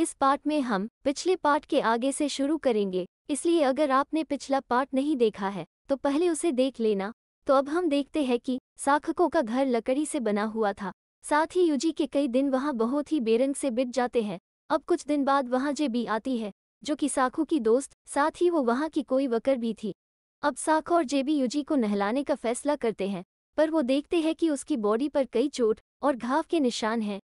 इस पार्ट में हम पिछले पार्ट के आगे से शुरू करेंगे इसलिए अगर आपने पिछला पार्ट नहीं देखा है तो पहले उसे देख लेना तो अब हम देखते हैं कि साखकों का घर लकड़ी से बना हुआ था साथ ही यूजी के कई दिन वहाँ बहुत ही बेरंग से बिट जाते हैं अब कुछ दिन बाद वहाँ जेबी आती है जो कि साखू की दोस्त साथ ही वो वहाँ की कोई वकर भी थी अब साख और जेबी यूजी को नहलाने का फैसला करते हैं पर वो देखते हैं कि उसकी बॉडी पर कई चोट और घाव के निशान हैं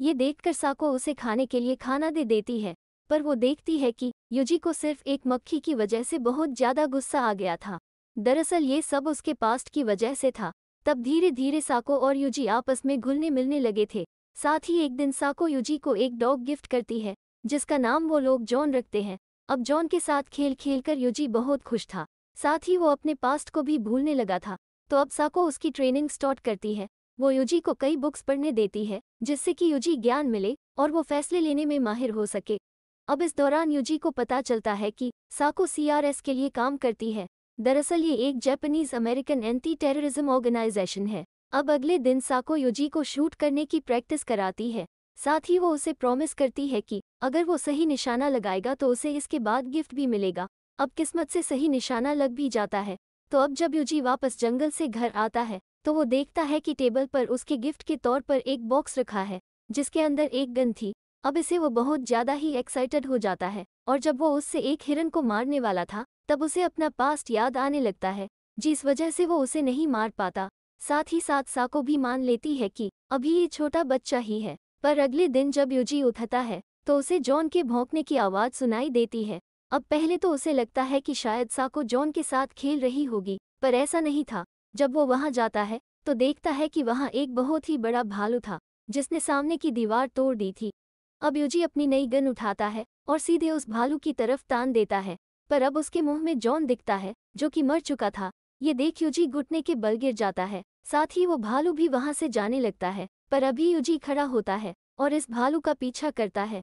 ये देखकर साको उसे खाने के लिए खाना दे देती है पर वो देखती है कि युजी को सिर्फ एक मक्खी की वजह से बहुत ज्यादा गुस्सा आ गया था दरअसल ये सब उसके पास्ट की वजह से था तब धीरे धीरे साको और युजी आपस में घुलने मिलने लगे थे साथ ही एक दिन साको युजी को एक डॉग गिफ्ट करती है जिसका नाम वो लोग जॉन रखते हैं अब जॉन के साथ खेल खेल कर युजी बहुत खुश था साथ ही वो अपने पास्ट को भी भूलने लगा था तो अब साको उसकी ट्रेनिंग स्टार्ट करती है वो युजी को कई बुक्स पढ़ने देती है जिससे कि युजी ज्ञान मिले और वो फैसले लेने में माहिर हो सके अब इस दौरान युजी को पता चलता है कि साको सीआरएस के लिए काम करती है दरअसल ये एक Japanese American anti terrorism organisation है अब अगले दिन साको युजी को शूट करने की प्रैक्टिस कराती है साथ ही वो उसे प्रॉमिस करती है कि अगर वो सही निशाना लगाएगा तो उसे इसके बाद गिफ्ट भी मिलेगा अब किस्मत से सही निशाना लग भी जाता है तो अब जब युजी वापस जंगल से घर आता है तो वो देखता है कि टेबल पर उसके गिफ्ट के तौर पर एक बॉक्स रखा है जिसके अंदर एक गन थी अब इसे वो बहुत ज़्यादा ही एक्साइटेड हो जाता है और जब वो उससे एक हिरन को मारने वाला था तब उसे अपना पास्ट याद आने लगता है जिस वजह से वो उसे नहीं मार पाता साथ ही साथ साको भी मान लेती है कि अभी ये छोटा बच्चा ही है पर अगले दिन जब यूजी उठता है तो उसे जॉन के भौंकने की आवाज़ सुनाई देती है अब पहले तो उसे लगता है कि शायद साको जॉन के साथ खेल रही होगी पर ऐसा नहीं था जब वो वहां जाता है तो देखता है कि वहां एक बहुत ही बड़ा भालू था जिसने सामने की दीवार तोड़ दी थी अब युजी अपनी नई गन उठाता है और सीधे उस भालू की तरफ तान देता है पर अब उसके मुंह में जॉन दिखता है जो कि मर चुका था ये देख युजी घुटने के बल गिर जाता है साथ ही वो भालू भी वहां से जाने लगता है पर अभी युजी खड़ा होता है और इस भालू का पीछा करता है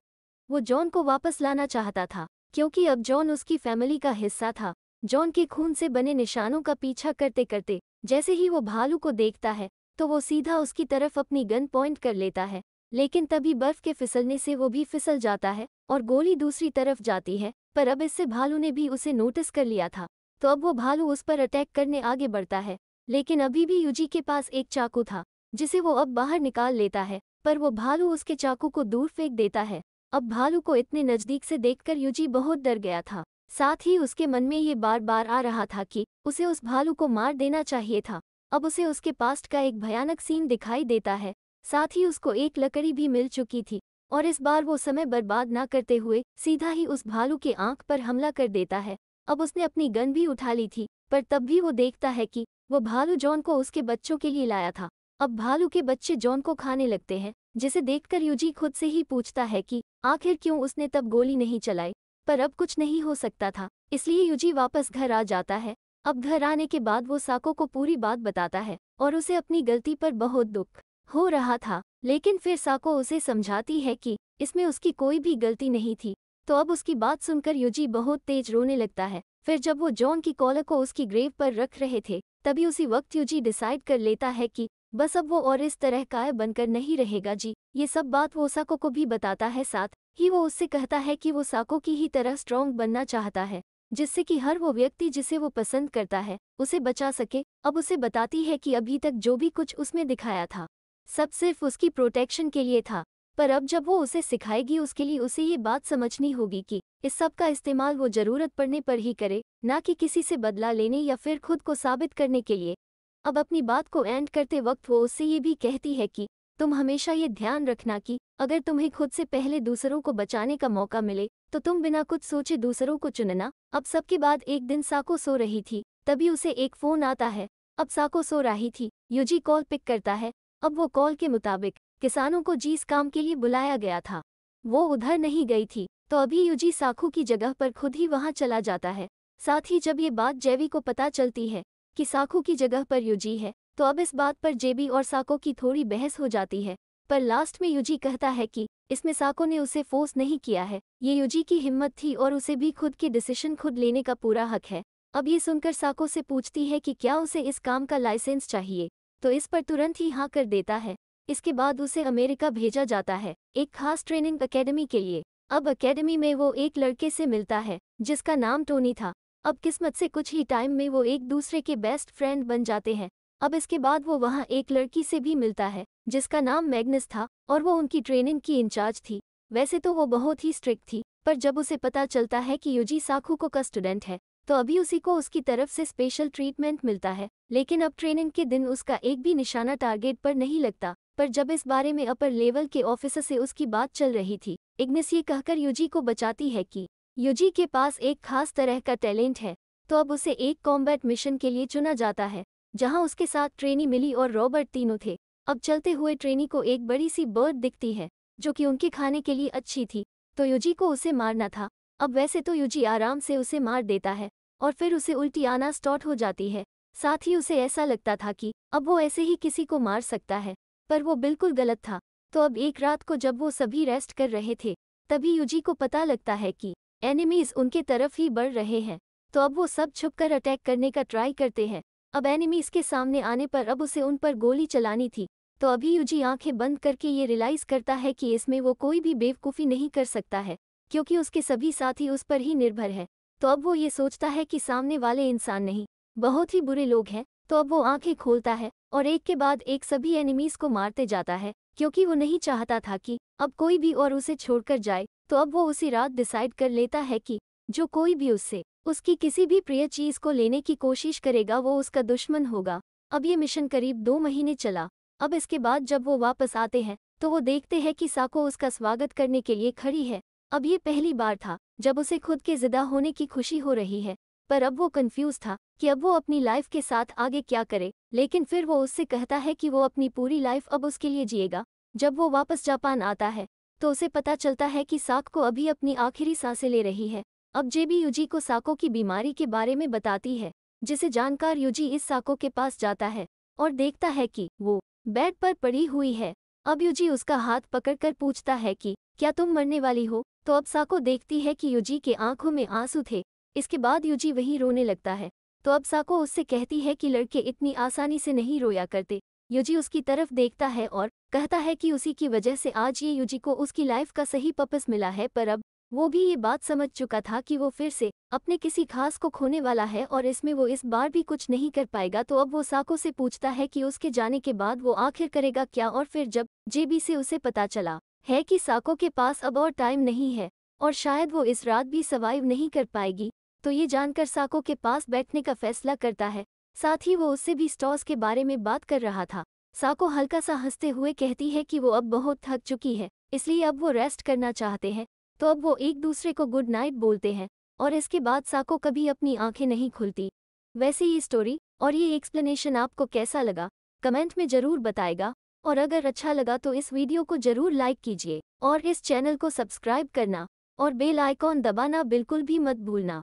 वो जॉन को वापस लाना चाहता था क्योंकि अब जॉन उसकी फैमिली का हिस्सा था जॉन के खून से बने निशानों का पीछा करते करते जैसे ही वो भालू को देखता है तो वो सीधा उसकी तरफ अपनी गन पॉइंट कर लेता है लेकिन तभी बर्फ के फिसलने से वो भी फिसल जाता है और गोली दूसरी तरफ जाती है पर अब इससे भालू ने भी उसे नोटिस कर लिया था तो अब वो भालू उस पर अटैक करने आगे बढ़ता है लेकिन अभी भी युजी के पास एक चाकू था जिसे वो अब बाहर निकाल लेता है पर वो भालू उसके चाकू को दूर फेंक देता है अब भालू को इतने नज़दीक से देखकर युजी बहुत डर गया था साथ ही उसके मन में ये बार बार आ रहा था कि उसे उस भालू को मार देना चाहिए था अब उसे उसके पास्ट का एक भयानक सीन दिखाई देता है साथ ही उसको एक लकड़ी भी मिल चुकी थी और इस बार वो समय बर्बाद ना करते हुए सीधा ही उस भालू के आंख पर हमला कर देता है अब उसने अपनी गन भी उठा ली थी पर तब भी वो देखता है कि वो भालू जॉन को उसके बच्चों के लिए लाया था अब भालू के बच्चे जॉन को खाने लगते हैं जिसे देखकर यूजी खुद से ही पूछता है कि आखिर क्यों उसने तब गोली नहीं चलाई पर अब कुछ नहीं हो सकता था इसलिए युजी वापस घर आ जाता है अब घर आने के बाद वो साको को पूरी बात बताता है और उसे अपनी गलती पर बहुत दुख हो रहा था लेकिन फिर साको उसे समझाती है कि इसमें उसकी कोई भी गलती नहीं थी तो अब उसकी बात सुनकर युजी बहुत तेज रोने लगता है फिर जब वो जॉन की कॉल को उसकी ग्रेव पर रख रहे थे तभी उसी वक्त युजी डिसाइड कर लेता है कि बस अब वो और इस तरह काय बनकर नहीं रहेगा जी ये सब बात वो साको को भी बताता है साथ ही वो उससे कहता है कि वो साको की ही तरह स्ट्रॉन्ग बनना चाहता है जिससे कि हर वो व्यक्ति जिसे वो पसंद करता है उसे बचा सके अब उसे बताती है कि अभी तक जो भी कुछ उसमें दिखाया था सब सिर्फ उसकी प्रोटेक्शन के लिए था पर अब जब वो उसे सिखाएगी उसके लिए उसे ये बात समझनी होगी कि इस सब का इस्तेमाल वो ज़रूरत पड़ने पर ही करे ना कि किसी से बदला लेने या फिर खुद को साबित करने के लिए अब अपनी बात को एंड करते वक्त वो उससे ये भी कहती है कि तुम हमेशा ये ध्यान रखना कि अगर तुम्हें खुद से पहले दूसरों को बचाने का मौका मिले तो तुम बिना कुछ सोचे दूसरों को चुनना अब सबके बाद एक दिन साको सो रही थी तभी उसे एक फोन आता है अब साको सो रही थी यूजी कॉल पिक करता है अब वो कॉल के मुताबिक किसानों को जिस काम के लिए बुलाया गया था वो उधर नहीं गई थी तो अभी यूजी साखू की जगह पर खुद ही वहाँ चला जाता है साथ ही जब ये बात जैवी को पता चलती है कि साखू की जगह पर यूजी है तो अब इस बात पर जेबी और साको की थोड़ी बहस हो जाती है पर लास्ट में युजी कहता है कि इसमें साको ने उसे फोर्स नहीं किया है ये युजी की हिम्मत थी और उसे भी खुद के डिसीशन खुद लेने का पूरा हक है अब ये सुनकर साको से पूछती है कि क्या उसे इस काम का लाइसेंस चाहिए तो इस पर तुरंत ही हाँ कर देता है इसके बाद उसे अमेरिका भेजा जाता है एक खास ट्रेनिंग अकेडमी के लिए अब अकेडमी में वो एक लड़के से मिलता है जिसका नाम टोनी था अब किस्मत से कुछ ही टाइम में वो एक दूसरे के बेस्ट फ्रेंड बन जाते हैं अब इसके बाद वो वहाँ एक लड़की से भी मिलता है जिसका नाम मैग्नस था और वो उनकी ट्रेनिंग की इंचार्ज थी वैसे तो वो बहुत ही स्ट्रिक्ट थी पर जब उसे पता चलता है कि युजी साखूको का स्टूडेंट है तो अभी उसी को उसकी तरफ से स्पेशल ट्रीटमेंट मिलता है लेकिन अब ट्रेनिंग के दिन उसका एक भी निशाना टारगेट पर नहीं लगता पर जब इस बारे में अपर लेवल के ऑफिसर से उसकी बात चल रही थी इग्निस ये कहकर युजी को बचाती है कि युजी के पास एक खास तरह का टैलेंट है तो अब उसे एक कॉम्बैट मिशन के लिए चुना जाता है जहां उसके साथ ट्रेनी मिली और रॉबर्ट तीनों थे अब चलते हुए ट्रेनी को एक बड़ी सी बर्ड दिखती है जो कि उनके खाने के लिए अच्छी थी तो युजी को उसे मारना था अब वैसे तो युजी आराम से उसे मार देता है और फिर उसे उल्टी आना स्टॉट हो जाती है साथ ही उसे ऐसा लगता था कि अब वो ऐसे ही किसी को मार सकता है पर वो बिल्कुल गलत था तो अब एक रात को जब वो सभी रेस्ट कर रहे थे तभी युजी को पता लगता है कि एनिमीज उनके तरफ ही बढ़ रहे हैं तो अब वो सब छुपकर अटैक करने का ट्राई करते हैं अब एनिमी इसके सामने आने पर अब उसे उन पर गोली चलानी थी तो अभी यूजी आंखें बंद करके ये रिलाइज़ करता है कि इसमें वो कोई भी बेवकूफ़ी नहीं कर सकता है क्योंकि उसके सभी साथी उस पर ही निर्भर है तो अब वो ये सोचता है कि सामने वाले इंसान नहीं बहुत ही बुरे लोग हैं तो अब वो आंखें खोलता है और एक के बाद एक सभी एनिमीज को मारते जाता है क्योंकि वो नहीं चाहता था कि अब कोई भी और उसे छोड़कर जाए तो अब वो उसी रात डिसाइड कर लेता है कि जो कोई भी उससे उसकी किसी भी प्रिय चीज को लेने की कोशिश करेगा वो उसका दुश्मन होगा अब ये मिशन करीब दो महीने चला अब इसके बाद जब वो वापस आते हैं तो वो देखते हैं कि साको उसका स्वागत करने के लिए खड़ी है अब ये पहली बार था जब उसे खुद के जिदा होने की खुशी हो रही है पर अब वो कन्फ़्यूज़ था कि अब वो अपनी लाइफ के साथ आगे क्या करे लेकिन फिर वो उससे कहता है कि वो अपनी पूरी लाइफ अब उसके लिए जिएगा जब वो वापस जापान आता है तो उसे पता चलता है कि साक को अभी अपनी आखिरी सांसें ले रही है अब जेबी यूजी को साको की बीमारी के बारे में बताती है जिसे जानकार यूजी इस साको के पास जाता है और देखता है कि वो बेड पर पड़ी हुई है अब यूजी उसका हाथ पकड़कर पूछता है कि क्या तुम मरने वाली हो तो अब साको देखती है कि यूजी के आंखों में आंसू थे इसके बाद यूजी वहीं रोने लगता है तो अब साको उससे कहती है कि लड़के इतनी आसानी से नहीं रोया करते यूजी उसकी तरफ देखता है और कहता है कि उसी की वजह से आज ये यूजी को उसकी लाइफ का सही पर्पस मिला है पर अब वो भी ये बात समझ चुका था कि वो फिर से अपने किसी खास को खोने वाला है और इसमें वो इस बार भी कुछ नहीं कर पाएगा तो अब वो साको से पूछता है कि उसके जाने के बाद वो आखिर करेगा क्या और फिर जब जेबी से उसे पता चला है कि साको के पास अब और टाइम नहीं है और शायद वो इस रात भी सवाइव नहीं कर पाएगी तो ये जानकर साको के पास बैठने का फैसला करता है साथ ही वो उससे भी स्टॉस के बारे में बात कर रहा था साको हल्का सा हंसते हुए कहती है कि वो अब बहुत थक चुकी है इसलिए अब वो रेस्ट करना चाहते हैं तो अब वो एक दूसरे को गुड नाइट बोलते हैं और इसके बाद साको कभी अपनी आंखें नहीं खुलती वैसे ये स्टोरी और ये एक्सप्लेनेशन आपको कैसा लगा कमेंट में ज़रूर बताएगा और अगर अच्छा लगा तो इस वीडियो को ज़रूर लाइक कीजिए और इस चैनल को सब्सक्राइब करना और बेल आइकॉन दबाना बिल्कुल भी मत भूलना